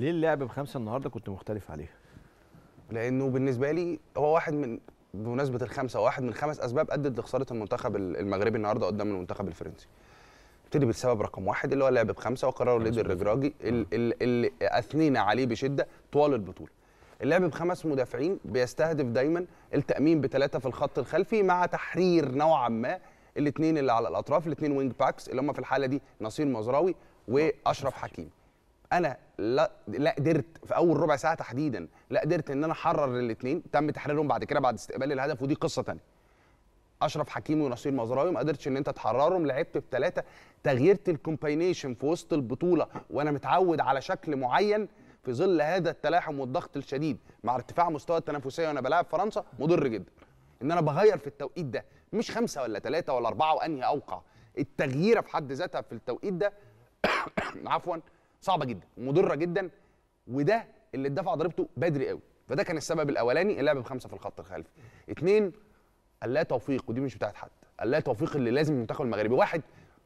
ليه اللعب بخمسه النهارده كنت مختلف عليها؟ لانه بالنسبه لي هو واحد من بمناسبه الخمسه واحد من خمس اسباب ادت لخساره المنتخب المغربي النهارده قدام المنتخب الفرنسي. ابتدي بالسبب رقم واحد اللي هو لعب بخمسه وقراره ليدر الرجراجي اللي آه. اثنينا عليه بشده طوال البطوله. اللعب بخمس مدافعين بيستهدف دايما التامين بثلاثه في الخط الخلفي مع تحرير نوعا ما الاثنين اللي على الاطراف الاثنين وينج باكس اللي هم في الحاله دي نصير مزراوي واشرف حكيم. انا لا لا قدرت في اول ربع ساعه تحديدا لا قدرت ان انا احرر الاثنين تم تحريرهم بعد كده بعد استقبال الهدف ودي قصه ثانيه اشرف حكيمي ونصير مزراوي ما قدرتش ان انت تحررهم لعبت بثلاثه تغييرت الكومباينيشن في وسط البطوله وانا متعود على شكل معين في ظل هذا التلاحم والضغط الشديد مع ارتفاع مستوى التنافسيه وانا بلاعب فرنسا مضر جدا ان انا بغير في التوقيت ده مش خمسه ولا ثلاثه ولا اربعه وانهي اوقع التغييره في حد ذاتها في التوقيت ده عفوا صعبه جدا ومضره جدا وده اللي اتدفع ضريبته بدري قوي فده كان السبب الاولاني اللعب بخمسه في الخط الخلفي اثنين اللا توفيق ودي مش بتاعت حد اللا توفيق اللي لازم المنتخب المغربي واحد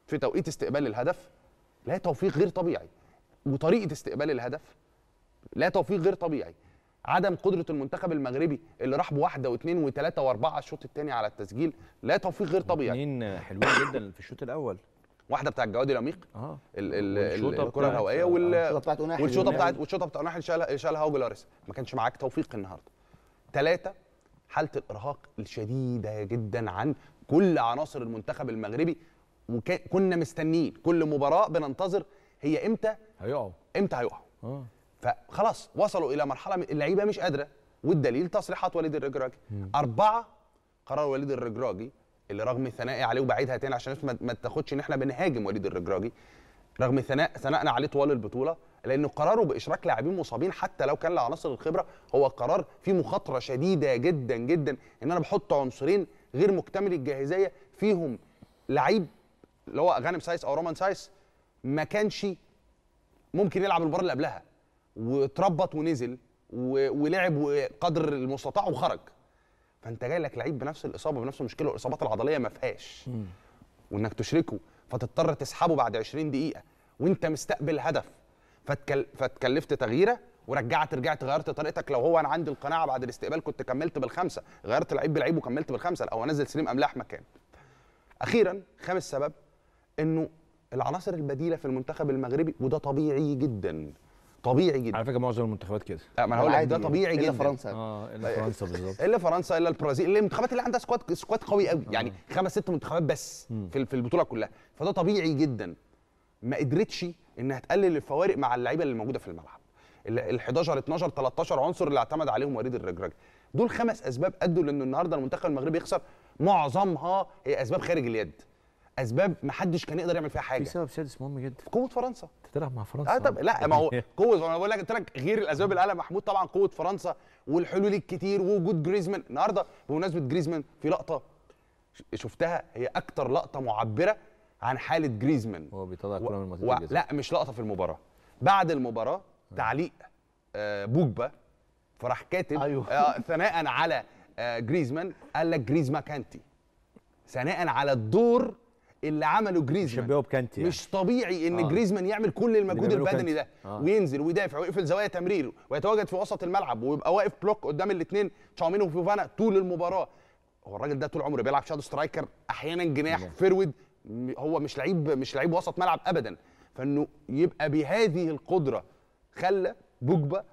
في توقيت استقبال الهدف لا توفيق غير طبيعي وطريقه استقبال الهدف لا توفيق غير طبيعي عدم قدره المنتخب المغربي اللي راح بواحده واثنين وثلاثه واربعه الشوط الثاني على التسجيل لا توفيق غير طبيعي اثنين حلوين جدا في الشوط الاول واحده بتاع الجواد العميق اه, آه. الكره الهوائيه والشوطه بتاعت اوناحي والشوطه بتاعت والشوطه بتاعت اوناحي اللي شالها هو جلاريس ما كانش معاك توفيق النهارده ثلاثه حاله الارهاق الشديده جدا عن كل عناصر المنتخب المغربي وكنا مستنيين كل مباراه بننتظر هي امتى هيقعوا امتى هيقعوا آه. فخلاص وصلوا الى مرحله اللعيبه مش قادره والدليل تصريحات وليد الرجراجي اربعه قرار وليد الرجراجي اللي رغم ثنائي عليه وبعيدها تاني عشان الناس ما تاخدش ان احنا بنهاجم وليد الرجراجي رغم ثناء ثنائنا عليه طوال البطوله لانه قراره باشراك لاعبين مصابين حتى لو كان لعناصر الخبره هو قرار فيه مخاطره شديده جدا جدا ان انا بحط عنصرين غير مكتملي الجاهزيه فيهم لعيب اللي هو غانم سايس او رومان سايس ما كانش ممكن يلعب المباراه اللي قبلها واتربط ونزل ولعب قدر المستطاع وخرج فانت جاي لك لعيب بنفس الاصابه بنفس المشكله والاصابات العضليه ما فيهاش وانك تشركه فتضطر تسحبه بعد 20 دقيقه وانت مستقبل هدف فتكل... فتكلفت تغييره ورجعت رجعت غيرت طريقتك لو هو انا عندي القناعه بعد الاستقبال كنت كملت بالخمسه غيرت لعيب بلعيب وكملت بالخمسه او انزل سليم املاح مكان اخيرا خامس سبب انه العناصر البديله في المنتخب المغربي وده طبيعي جدا طبيعي جدا على فكره معظم المنتخبات كده لا ما انا هقول ده طبيعي جدا الا فرنسا اه الا فرنسا بالظبط الا فرنسا الا البرازيل المنتخبات اللي عندها سكواد سكواد قوي قوي يعني آه. خمس ست منتخبات بس في, في البطوله كلها فده طبيعي جدا ما قدرتش انها تقلل الفوارق مع اللعيبه اللي موجوده في الملعب ال 11 12 13 عنصر اللي اعتمد عليهم وليد الرجراجي دول خمس اسباب ادوا لان النهارده المنتخب المغربي يخسر معظمها هي اسباب خارج اليد اسباب ما حدش كان يقدر يعمل فيها حاجه في سبب سادس مهم جدا قوه فرنسا تلعب مع فرنسا اه طب لا ما هو قوه انا بقول لك قلت لك غير الاسباب اللي قالها محمود طبعا قوه فرنسا والحلول الكتير ووجود جريزمان النهارده بمناسبه جريزمان في لقطه شفتها هي اكتر لقطه معبره عن حاله جريزمان هو بيطلع و... من و... لا مش لقطه في المباراه بعد المباراه آه. تعليق آه، بوجبا فراح كاتب أيوه. آه، ثناء على جريزمان قال لك جريزما كانتي ثناء على الدور اللي عمله جريزمان شبهه بكانتي يعني. مش طبيعي ان آه. جريزمان يعمل كل المجهود البدني ده آه. وينزل ويدافع ويقفل زوايا تمريره ويتواجد في وسط الملعب ويبقى واقف بلوك قدام الاثنين تشاومين وفوفانا طول المباراه هو الراجل ده طول عمره بيلعب شادو سترايكر احيانا جناح نعم. فيرويد هو مش لعيب مش لعيب وسط ملعب ابدا فانه يبقى بهذه القدره خلى بوجبا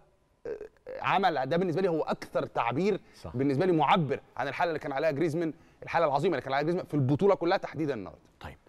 عمل ده بالنسبه لي هو اكثر تعبير صح. بالنسبه لي معبر عن الحاله اللي كان عليها جريزمان الحاله العظيمه اللي كان عليها جريزمان في البطوله كلها تحديدا النهارده طيب